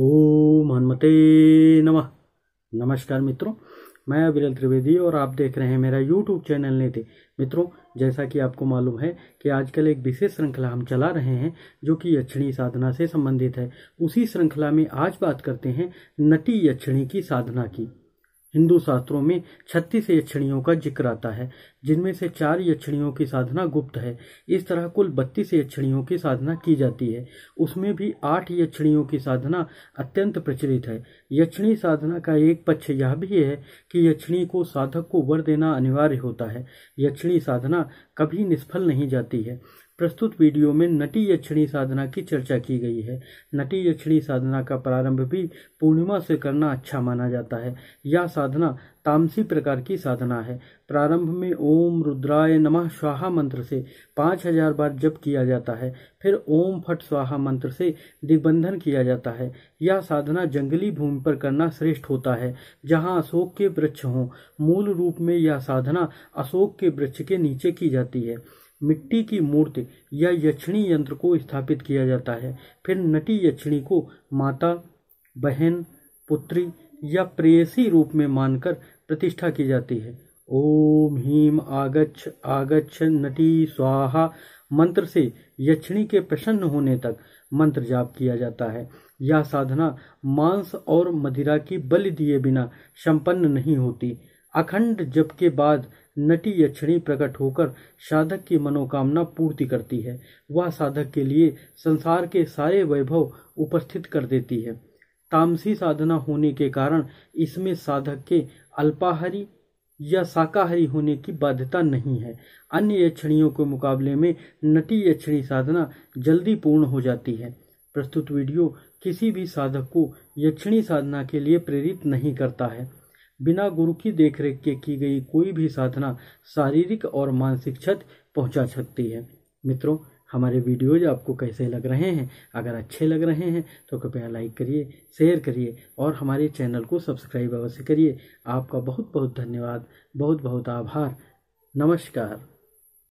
ओम हनुमते नमः नमस्कार मित्रों मैं अविरल त्रिवेदी और आप देख रहे हैं मेरा यूट्यूब चैनल नेते मित्रों जैसा कि आपको मालूम है कि आजकल एक विशेष श्रृंखला हम चला रहे हैं जो कि यक्षिणी साधना से संबंधित है उसी श्रृंखला में आज बात करते हैं नटी यक्षिणी की साधना की हिंदू शास्त्रों में छत्तीस यक्षणियों का जिक्र आता है जिनमें से चार यक्षणियों की साधना गुप्त है इस तरह कुल बत्तीस यक्षणियों की साधना की जाती है उसमें भी आठ यक्षणियों की साधना अत्यंत प्रचलित है यक्षणी साधना का एक पक्ष यह भी है कि यक्षणी को साधक को वर देना अनिवार्य होता है यक्षणी साधना कभी निष्फल नहीं जाती है प्रस्तुत वीडियो में नटी यक्षिणी साधना की चर्चा की गई है नटी यक्षिणी साधना का प्रारंभ भी पूर्णिमा से करना अच्छा माना जाता है यह साधना तामसी प्रकार की साधना है प्रारंभ में ओम रुद्राय नमः स्वाहा मंत्र से पाँच हजार बार जप किया जाता है फिर ओम फट स्वाहा मंत्र से दिग्बंधन किया जाता है यह साधना जंगली भूमि पर करना श्रेष्ठ होता है जहां अशोक के वृक्ष हों मूल रूप में यह साधना अशोक के वृक्ष के नीचे की जाती है मिट्टी की मूर्ति या यक्षिणी यंत्र को स्थापित किया जाता है फिर नटी यक्षिणी को माता बहन पुत्री या प्रेयसी रूप में मानकर प्रतिष्ठा की जाती है ओम हीम आगच्छ आगच्छ नटी स्वाहा मंत्र से यक्षिणी के प्रसन्न होने तक मंत्र जाप किया जाता है यह साधना मांस और मदिरा की बलि दिए बिना संपन्न नहीं होती अखंड जप के बाद नटी यक्षणी प्रकट होकर साधक की मनोकामना पूर्ति करती है वह साधक के लिए संसार के सारे वैभव उपस्थित कर देती है तामसी साधना होने के कारण इसमें साधक के अल्पाहारी या शाकाहारी होने की बाध्यता नहीं है अन्य यक्षणियों के मुकाबले में नटी यक्षिणी साधना जल्दी पूर्ण हो जाती है प्रस्तुत वीडियो किसी भी साधक को यक्षिणी साधना के लिए प्रेरित नहीं करता है बिना गुरु की देखरेख के की गई कोई भी साधना शारीरिक और मानसिक क्षति पहुंचा सकती है मित्रों हमारे वीडियोज आपको कैसे लग रहे हैं अगर अच्छे लग रहे हैं तो कृपया लाइक करिए शेयर करिए और हमारे चैनल को सब्सक्राइब अवश्य करिए आपका बहुत बहुत धन्यवाद बहुत बहुत आभार नमस्कार